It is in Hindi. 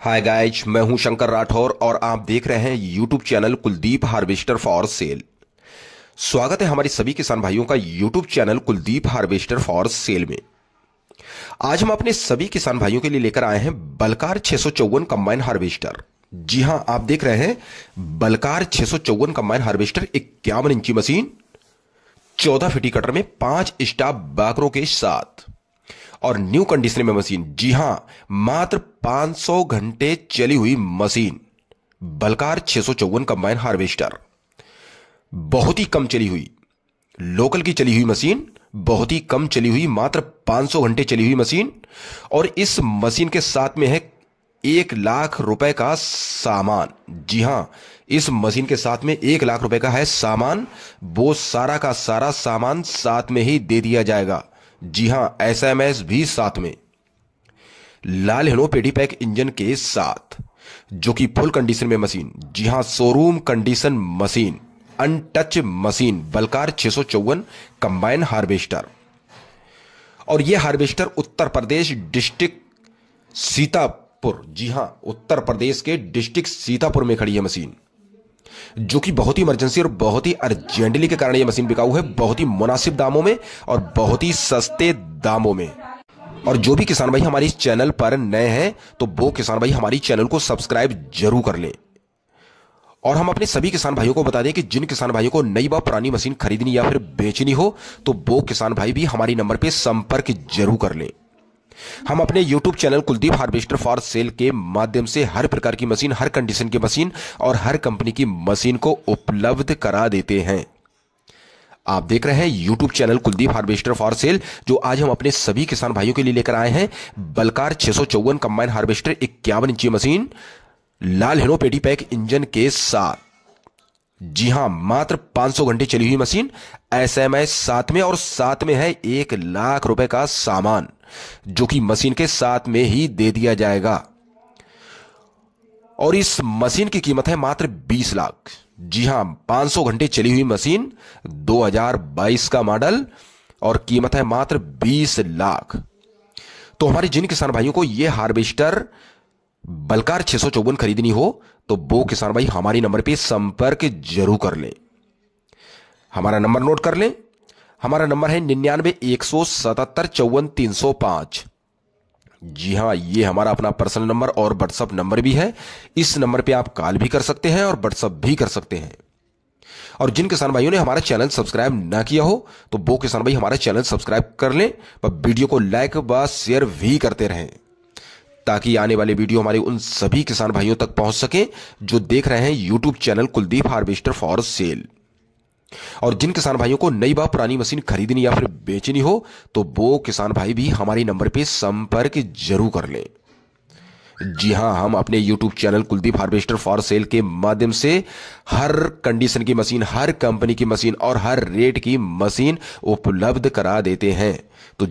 हाय गाइज मैं हूं शंकर राठौर और आप देख रहे हैं YouTube channel Kuldeep harvester for sale स्वागत है हमारे सभी किसान भाइयों का YouTube channel Kuldeep harvester for sale में आज हम अपने सभी किसान भाइयों के लिए लेकर आए हैं बलकार छह सौ चौवन कंबाइन हार्वेस्टर जी हां आप देख रहे हैं बलकार छह सौ चौवन कंबाइन हार्वेस्टर इक्यावन इंची मशीन चौदह फिटी कटर में पांच स्टाफ बाकरों के साथ और न्यू कंडीशन में मशीन जी हां मात्र 500 घंटे चली हुई मशीन बलकार छह सौ चौवन कंबाइन हार्वेस्टर बहुत ही कम चली हुई लोकल की चली हुई मशीन बहुत ही कम चली हुई मात्र 500 घंटे चली हुई मशीन और इस मशीन के साथ में है एक लाख रुपए का सामान जी हां इस मशीन के साथ में एक लाख रुपए का है सामान वो सारा का सारा सामान साथ में ही दे दिया जाएगा जी हां एसएमएस भी साथ में लाल हिनो पेडी पैक इंजन के साथ जो कि फुल कंडीशन में मशीन जी हां showroom condition machine untouch machine Balkar छह सौ चौवन कंबाइन हार्वेस्टर और यह हार्वेस्टर उत्तर प्रदेश डिस्ट्रिक्ट सीतापुर जी हां उत्तर प्रदेश के डिस्ट्रिक्ट सीतापुर में खड़ी है मशीन जो कि बहुत ही इमरजेंसी और बहुत ही अर्जेंटली के कारण ये मशीन बिकाऊ है बहुत ही मुनासिब दामों में और बहुत ही सस्ते दामों में और जो भी किसान भाई हमारे इस चैनल पर नए हैं तो वो किसान भाई हमारी चैनल को सब्सक्राइब जरूर कर ले और हम अपने सभी किसान भाइयों को बता दें कि जिन किसान भाइयों को नई व पुरानी मशीन खरीदनी या फिर बेचनी हो तो वो किसान भाई भी हमारी नंबर पर संपर्क जरूर कर लें हम अपने YouTube channel Kuldeep harvester for sale के माध्यम से हर प्रकार की मशीन हर कंडीशन की मशीन और हर कंपनी की मशीन को उपलब्ध करा देते हैं आप देख रहे हैं YouTube channel Kuldeep harvester for sale जो आज हम अपने सभी किसान भाइयों के लिए लेकर आए हैं बलकार छह सौ चौवन कंबाइन हार्वेस्टर इक्यावन इंची मशीन लाल हिनो पेटी पैक इंजन के साथ जी हां मात्र 500 घंटे चली हुई मशीन एस एम साथ में और साथ में है एक लाख रुपए का सामान जो कि मशीन के साथ में ही दे दिया जाएगा और इस मशीन की कीमत है मात्र 20 लाख जी हां 500 घंटे चली हुई मशीन 2022 का मॉडल और कीमत है मात्र 20 लाख तो हमारे जिन किसान भाइयों को यह हार्वेस्टर बलकार छह खरीदनी हो तो वो किसान भाई हमारे नंबर पे संपर्क जरूर कर लें हमारा नंबर नोट कर लें हमारा नंबर है निन्यानवे एक सौ सतहत्तर चौवन तीन सौ पांच जी हाँ ये हमारा अपना पर्सनल नंबर और व्हाट्सअप नंबर भी है इस नंबर पे आप कॉल भी कर सकते हैं और व्हाट्सअप भी कर सकते हैं और जिन किसान भाइयों ने हमारा चैनल सब्सक्राइब ना किया हो तो वो किसान भाई हमारा चैनल सब्सक्राइब कर लें व वीडियो को लाइक व शेयर भी करते रहें ताकि आने वाले वीडियो हमारे उन सभी किसान भाइयों तक पहुंच सके जो देख रहे हैं YouTube channel Kuldeep harvester for sale और जिन किसान भाइयों को नई व पुरानी मशीन खरीदनी या फिर बेचनी हो तो वो किसान भाई भी हमारे नंबर पर संपर्क जरूर कर लें जी हां हम अपने YouTube channel Kuldeep harvester for sale के माध्यम से हर कंडीशन की मशीन हर कंपनी की मशीन और हर रेट की मशीन उपलब्ध करा देते हैं तो